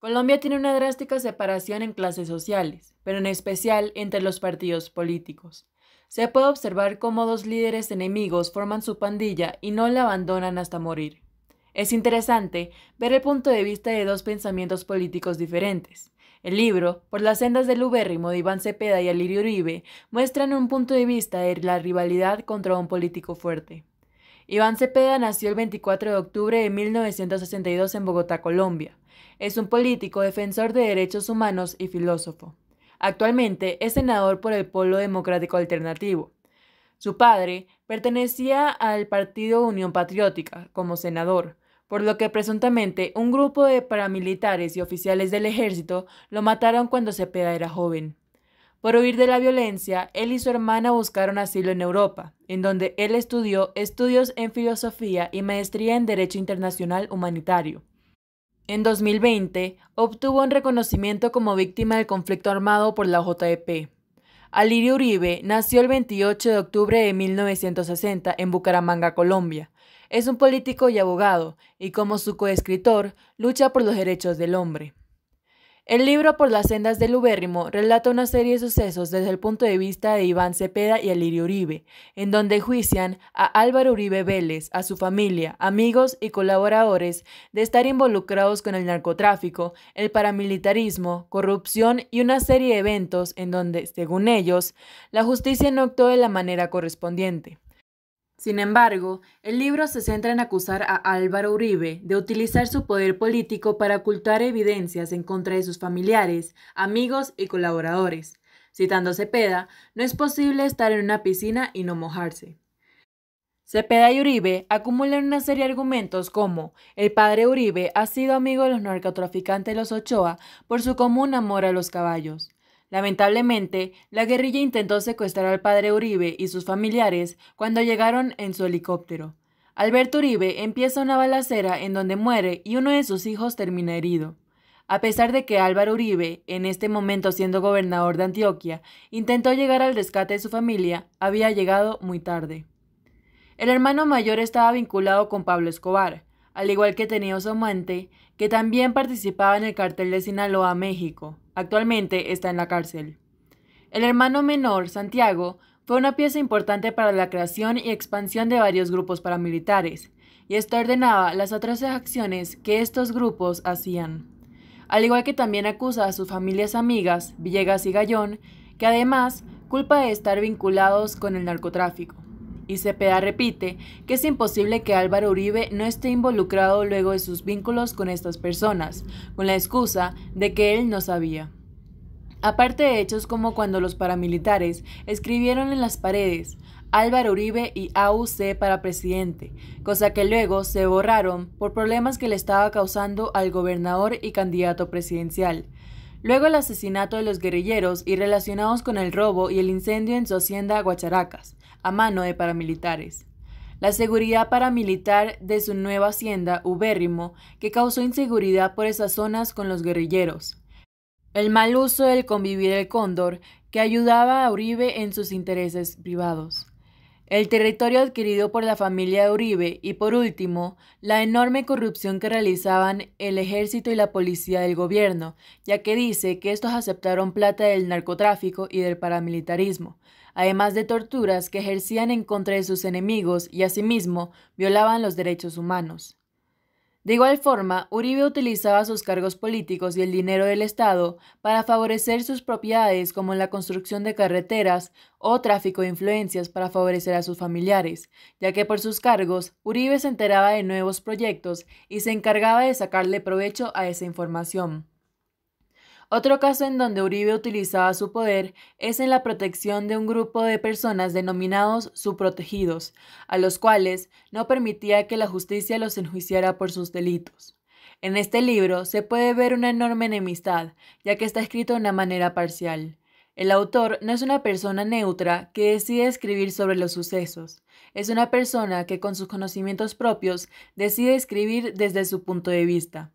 Colombia tiene una drástica separación en clases sociales, pero en especial entre los partidos políticos. Se puede observar cómo dos líderes enemigos forman su pandilla y no la abandonan hasta morir. Es interesante ver el punto de vista de dos pensamientos políticos diferentes. El libro, Por las sendas del ubérrimo de Iván Cepeda y Alirio Uribe, muestran un punto de vista de la rivalidad contra un político fuerte. Iván Cepeda nació el 24 de octubre de 1962 en Bogotá, Colombia. Es un político, defensor de derechos humanos y filósofo. Actualmente es senador por el Polo Democrático Alternativo. Su padre pertenecía al partido Unión Patriótica como senador, por lo que presuntamente un grupo de paramilitares y oficiales del ejército lo mataron cuando Cepeda era joven. Por huir de la violencia, él y su hermana buscaron asilo en Europa, en donde él estudió estudios en filosofía y maestría en Derecho Internacional Humanitario. En 2020, obtuvo un reconocimiento como víctima del conflicto armado por la JEP. Alirio Uribe nació el 28 de octubre de 1960 en Bucaramanga, Colombia. Es un político y abogado, y como su coescritor, lucha por los derechos del hombre. El libro Por las sendas del Ubérrimo relata una serie de sucesos desde el punto de vista de Iván Cepeda y Alirio Uribe, en donde juician a Álvaro Uribe Vélez, a su familia, amigos y colaboradores de estar involucrados con el narcotráfico, el paramilitarismo, corrupción y una serie de eventos en donde, según ellos, la justicia no actuó de la manera correspondiente. Sin embargo, el libro se centra en acusar a Álvaro Uribe de utilizar su poder político para ocultar evidencias en contra de sus familiares, amigos y colaboradores. Citando Cepeda, no es posible estar en una piscina y no mojarse. Cepeda y Uribe acumulan una serie de argumentos como el padre Uribe ha sido amigo de los narcotraficantes los Ochoa por su común amor a los caballos. Lamentablemente, la guerrilla intentó secuestrar al padre Uribe y sus familiares cuando llegaron en su helicóptero. Alberto Uribe empieza una balacera en donde muere y uno de sus hijos termina herido. A pesar de que Álvaro Uribe, en este momento siendo gobernador de Antioquia, intentó llegar al rescate de su familia, había llegado muy tarde. El hermano mayor estaba vinculado con Pablo Escobar, al igual que su muerte que también participaba en el cartel de Sinaloa, México. Actualmente está en la cárcel. El hermano menor, Santiago, fue una pieza importante para la creación y expansión de varios grupos paramilitares, y esto ordenaba las otras acciones que estos grupos hacían. Al igual que también acusa a sus familias amigas, Villegas y Gallón, que además culpa de estar vinculados con el narcotráfico. Y Cepeda repite que es imposible que Álvaro Uribe no esté involucrado luego de sus vínculos con estas personas, con la excusa de que él no sabía. Aparte de hechos como cuando los paramilitares escribieron en las paredes Álvaro Uribe y AUC para presidente, cosa que luego se borraron por problemas que le estaba causando al gobernador y candidato presidencial. Luego el asesinato de los guerrilleros y relacionados con el robo y el incendio en su hacienda Guacharacas, a mano de paramilitares. La seguridad paramilitar de su nueva hacienda, Ubérrimo, que causó inseguridad por esas zonas con los guerrilleros. El mal uso del convivir del cóndor, que ayudaba a Uribe en sus intereses privados el territorio adquirido por la familia de Uribe y, por último, la enorme corrupción que realizaban el ejército y la policía del gobierno, ya que dice que estos aceptaron plata del narcotráfico y del paramilitarismo, además de torturas que ejercían en contra de sus enemigos y asimismo violaban los derechos humanos. De igual forma, Uribe utilizaba sus cargos políticos y el dinero del Estado para favorecer sus propiedades como la construcción de carreteras o tráfico de influencias para favorecer a sus familiares, ya que por sus cargos Uribe se enteraba de nuevos proyectos y se encargaba de sacarle provecho a esa información. Otro caso en donde Uribe utilizaba su poder es en la protección de un grupo de personas denominados protegidos, a los cuales no permitía que la justicia los enjuiciara por sus delitos. En este libro se puede ver una enorme enemistad, ya que está escrito de una manera parcial. El autor no es una persona neutra que decide escribir sobre los sucesos, es una persona que con sus conocimientos propios decide escribir desde su punto de vista.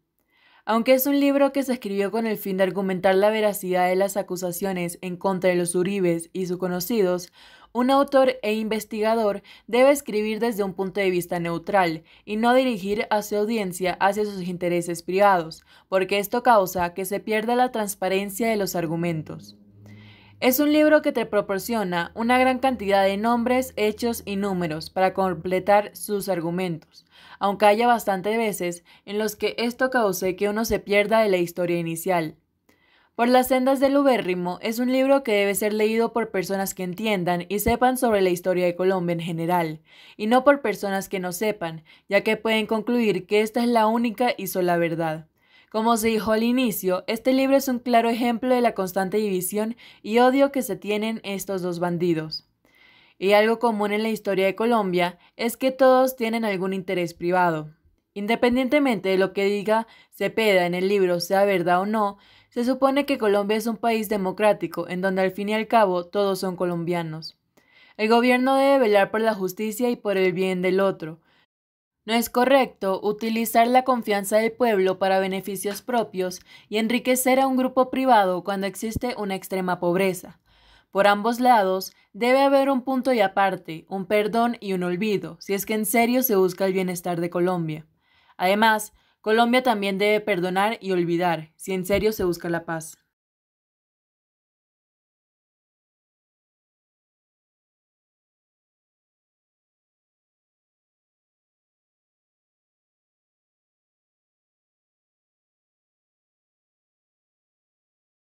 Aunque es un libro que se escribió con el fin de argumentar la veracidad de las acusaciones en contra de los Uribes y sus conocidos, un autor e investigador debe escribir desde un punto de vista neutral y no dirigir a su audiencia hacia sus intereses privados, porque esto causa que se pierda la transparencia de los argumentos. Es un libro que te proporciona una gran cantidad de nombres, hechos y números para completar sus argumentos, aunque haya bastantes veces en los que esto cause que uno se pierda de la historia inicial. Por las sendas del Ubérrimo es un libro que debe ser leído por personas que entiendan y sepan sobre la historia de Colombia en general, y no por personas que no sepan, ya que pueden concluir que esta es la única y sola verdad. Como se dijo al inicio, este libro es un claro ejemplo de la constante división y odio que se tienen estos dos bandidos. Y algo común en la historia de Colombia es que todos tienen algún interés privado. Independientemente de lo que diga Cepeda en el libro, sea verdad o no, se supone que Colombia es un país democrático en donde al fin y al cabo todos son colombianos. El gobierno debe velar por la justicia y por el bien del otro, no es correcto utilizar la confianza del pueblo para beneficios propios y enriquecer a un grupo privado cuando existe una extrema pobreza. Por ambos lados, debe haber un punto y aparte, un perdón y un olvido, si es que en serio se busca el bienestar de Colombia. Además, Colombia también debe perdonar y olvidar, si en serio se busca la paz.